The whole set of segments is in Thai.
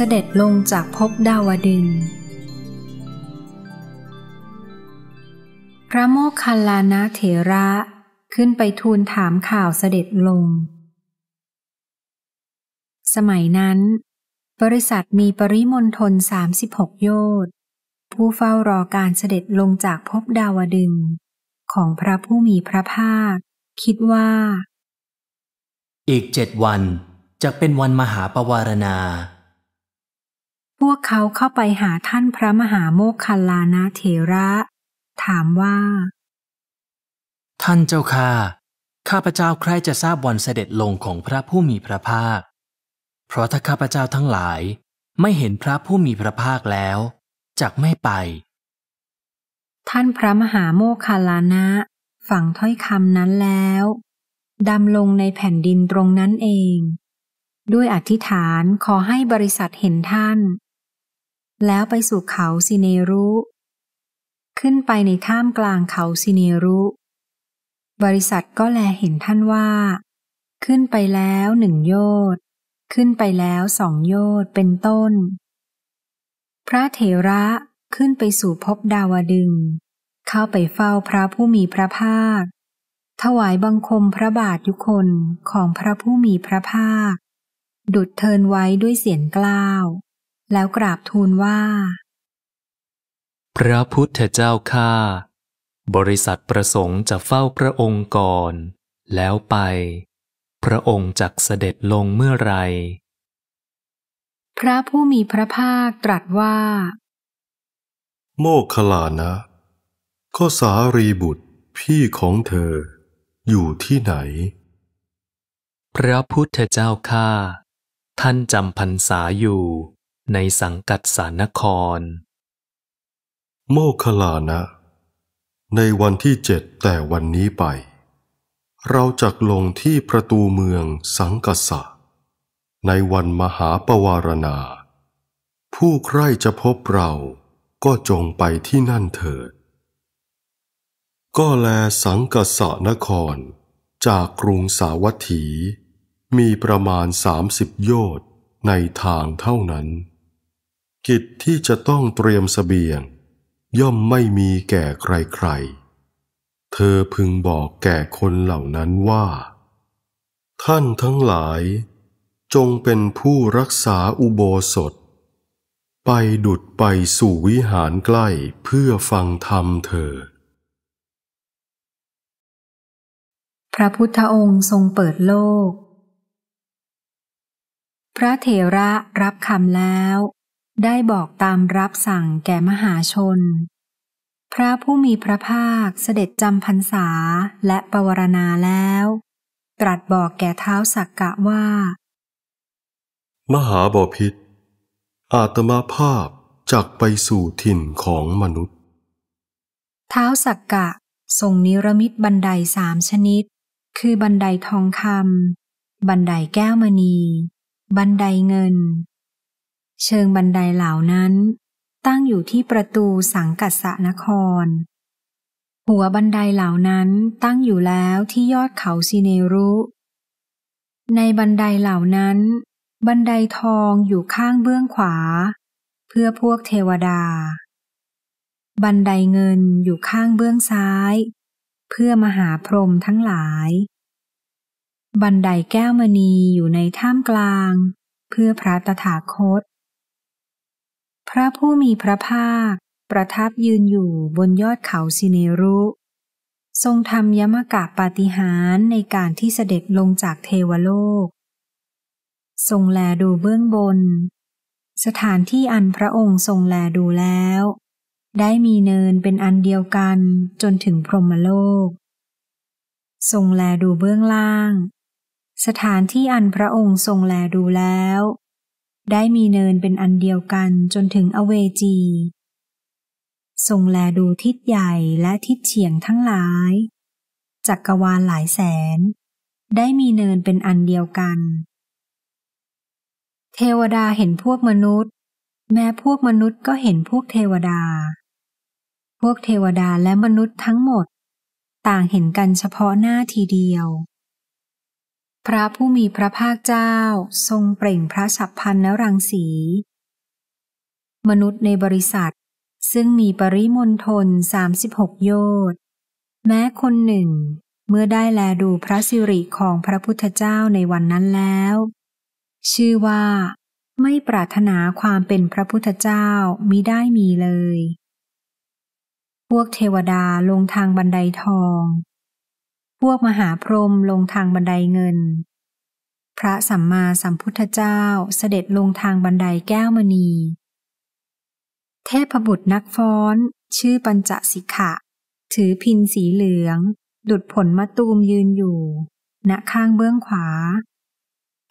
เสด็จลงจากภพดาวดึง พระโมคคัลลานะเถระขึ้นไปทูลถามข่าวเสด็จลง สมัยนั้น บริษัทมีปริมณฑล36 โยชน์ผู้เฝ้ารอการเสด็จลงจากภพดาวดึงของพระผู้มีพระภาค คิดว่า อีกเจ็ดวันจะเป็นวันมหาปวารณาพวกเขาเข้าไปหาท่านพระมหาโมคคัลลานะเถระ ถามว่า ท่านเจ้าค่ะข้าพเจ้าใครจะทราบวันเสด็จลงของพระผู้มีพระภาค เพราะถ้าข้าพเจ้าทั้งหลายไม่เห็นพระผู้มีพระภาคแล้ว จักไม่ไป ท่านพระมหาโมคคัลลานะฝังถ้อยคำนั้นแล้ว ดำลงในแผ่นดินตรงนั้นเอง ด้วยอธิษฐานขอให้บริษัทเห็นท่านแล้วไปสู่เขาซิเนรุ ขึ้นไปในท่ามกลางเขาซิเนรุบริษัทก็แลเห็นท่านว่า ขึ้นไปแล้วหนึ่งโยชนขึ้นไปแล้วสองโยชน์เป็นต้น พระเถระขึ้นไปสู่พบดาวดึง เข้าไปเฝ้าพระผู้มีพระภาค ถวายบังคมพระบาทยุคนของพระผู้มีพระภาค ดุดเทินไว้ด้วยเสียงกล้าวแล้วกราบทูลว่า พระพุทธเจ้าข้าบริษัทประสงค์จะเฝ้าพระองค์ก่อน แล้วไป พระองค์จักเสด็จลงเมื่อไร พระผู้มีพระภาคตรัสว่า โมคขลานะข้อสารีบุตร พี่ของเธอ อยู่ที่ไหน พระพุทธเจ้าข้าท่านจำพรรษาอยู่ในสังกัดสานคร โมคลานะ ในวันที่เจ็ดแต่วันนี้ไป เราจะลงที่ประตูเมืองสังกัสะในวันมหาปวารณา ผู้ใครจะพบเราก็จงไปที่นั่นเถิด ก็แลสังกัสะนครจากกรุงสาวัตถี มีประมาณสามสิบโยชน์ในทางเท่านั้นกิจที่จะต้องเตรียมสเสบียง ย่อมไม่มีแก่ใครๆ เธอพึงบอกแก่คนเหล่านั้นว่า ท่านทั้งหลาย จงเป็นผู้รักษาอุโบสถ ไปดุดไปสู่วิหารใกล้เพื่อฟังธรรมเธอ พระพุทธองค์ทรงเปิดโลก พระเถระรับคำแล้วได้บอกตามรับสั่งแก่มหาชน พระผู้มีพระภาคเสด็จจำพรรษาและปวารณาแล้ว ตรัสบอกแก่เท้าสักกะว่า มหาบาพิษอาตมาภาพจักไปสู่ถิ่นของมนุษย์ เท้าสักกะทรงนิรมิตบันไดสามชนิด คือบันไดทองคำบันไดแก้วมณี บันไดเงินเชิงบันไดเหล่านั้นตั้งอยู่ที่ประตูสังกัสะนคร หัวบันไดเหล่านั้นตั้งอยู่แล้วที่ยอดเขาซีเนรุในบันไดเหล่านั้น บันไดทองอยู่ข้างเบื้องขวา เพื่อพวกเทวดา บันไดเงินอยู่ข้างเบื้องซ้าย เพื่อมหาพรหมทั้งหลาย บันไดแก้วมณีอยู่ในท่ามกลาง เพื่อพระตถาคตพระผู้มีพระภาคประทับยืนอยู่บนยอดเขาสิเนรุ ทรงทำยมกะปาฏิหาริย์ในการที่เสด็จลงจากเทวโลก ทรงแลดูเบื้องบน สถานที่อันพระองค์ทรงแลดูแล้ว ได้มีเนินเป็นอันเดียวกันจนถึงพรหมโลก ทรงแลดูเบื้องล่าง สถานที่อันพระองค์ทรงแลดูแล้วได้มีเนินเป็นอันเดียวกันจนถึงอเวจี ทรงแลดูทิศใหญ่และทิศเฉียงทั้งหลายจักกรวาลหลายแสน ได้มีเนินเป็นอันเดียวกัน เทวดาเห็นพวกมนุษย์ แม้พวกมนุษย์ก็เห็นพวกเทวดา พวกเทวดาและมนุษย์ทั้งหมด ต่างเห็นกันเฉพาะหน้าทีเดียวพระผู้มีพระภาคเจ้าทรงเปล่งพระฉับพันนรังสีมนุษย์ในบริษัท ซึ่งมีปริมณฑล36 โยชน์แม้คนหนึ่ง เมื่อได้แลดูพระสิริของพระพุทธเจ้าในวันนั้นแล้ว ชื่อว่า ไม่ปรารถนาความเป็นพระพุทธเจ้ามิได้มีเลย พวกเทวดาลงทางบันไดทองพวกมหาพรหมลงทางบันไดเงิน พระสัมมาสัมพุทธเจ้าเสด็จลงทางบันไดแก้วมณี เทพบุตรนักฟ้อน ชื่อปัญจสิกขะ ถือพินสีเหลือง ดุดผลมะตูมยืนอยู่ ณข้างเบื้องขวา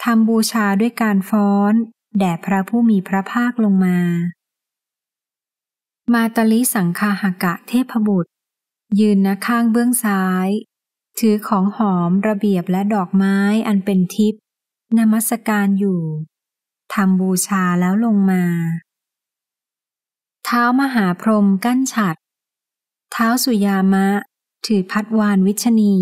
ทำบูชาด้วยการฟ้อน แด่พระผู้มีพระภาคลงมา มาตลิสังคาหกะเทพบุตร ยืนณข้างเบื้องซ้ายถือของหอมระเบียบและดอกไม้อันเป็นทิพย์นมัสการอยู่ทำบูชาแล้วลงมา เท้ามหาพรหมกั้นฉัด เท้าสุยามะถือพัดวานวิชนี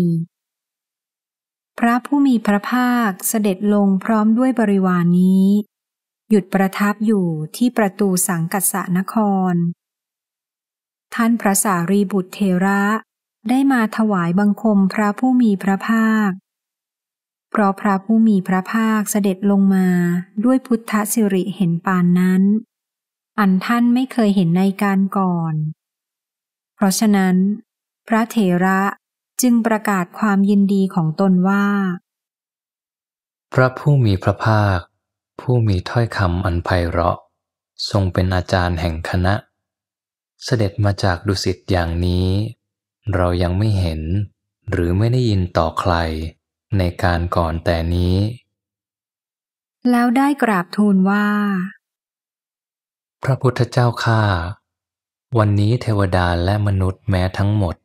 พระผู้มีพระภาคเสด็จลงพร้อมด้วยบริวารนนี้ หยุดประทับอยู่ที่ประตูสังกัสสนคร ท่านพระสารีบุตรเทระได้มาถวายบังคมพระผู้มีพระภาค เพราะพระผู้มีพระภาคเสด็จลงมาด้วยพุทธสิริเห็นปานนั้น อันท่านไม่เคยเห็นในการก่อน เพราะฉะนั้น พระเถระจึงประกาศความยินดีของตนว่า พระผู้มีพระภาค ผู้มีถ้อยคำอันไพเราะ ทรงเป็นอาจารย์แห่งคณะ เสด็จมาจากดุสิตอย่างนี้เรายังไม่เห็นหรือไม่ได้ยินต่อใครในการก่อนแต่นี้ แล้วได้กราบทูลว่า พระพุทธเจ้าข้าวันนี้เทวดาและมนุษย์แม้ทั้งหมด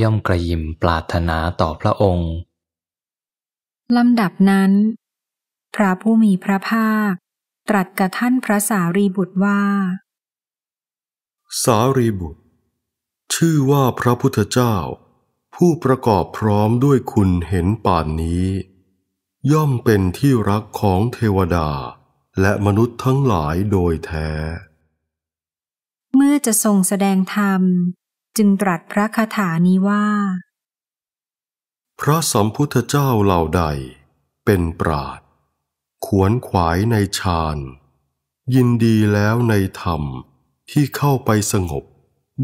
ย่อมกระยิมปรารถนาต่อพระองค์ลำดับนั้น พระผู้มีพระภาค ตรัสกับท่านพระสารีบุตรว่า สารีบุตรชื่อว่าพระพุทธเจ้า ผู้ประกอบพร้อมด้วยคุณเห็นป่านนี้ ย่อมเป็นที่รักของเทวดาและมนุษย์ทั้งหลายโดยแท้ เมื่อจะทรงแสดงธรรมจึงตรัสพระคาถานี้ว่า พระสัมพุทธเจ้าเหล่าใด เป็นปราดขวนขวายในฌานยินดีแล้วในธรรมที่เข้าไปสงบ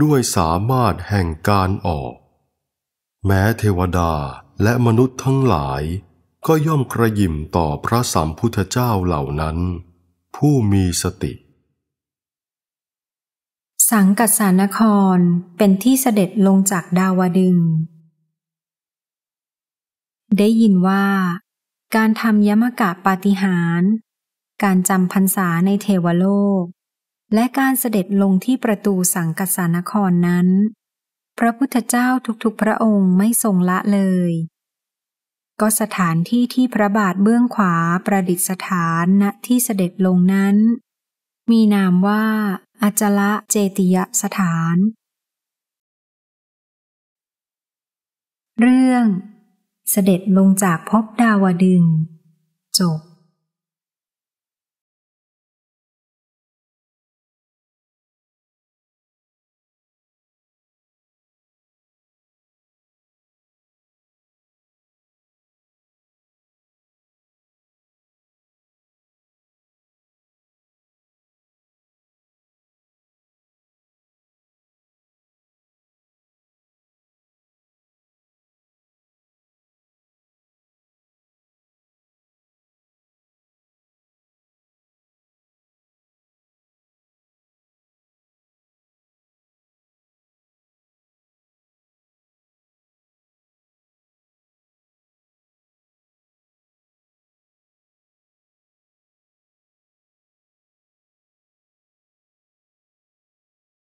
ด้วยสามารถแห่งการออก แม้เทวดาและมนุษย์ทั้งหลาย ก็ย่อมกระยิมต่อพระสัมพุทธเจ้าเหล่านั้น ผู้มีสติ สังกัสานครเป็นที่เสด็จลงจากดาวดึง ได้ยินว่าการทำยมกะปาฏิหาร การจำพรรษาในเทวโลกและการเสด็จลงที่ประตูสังกัสานครนั้น พระพุทธเจ้าทุกๆพระองค์ไม่ทรงละเลย ก็สถานที่ที่พระบาทเบื้องขวาประดิษฐานณที่เสด็จลงนั้น มีนามว่าอาจละเจติยสถาน เรื่อง เสด็จลงจากภพดาวดึงจบ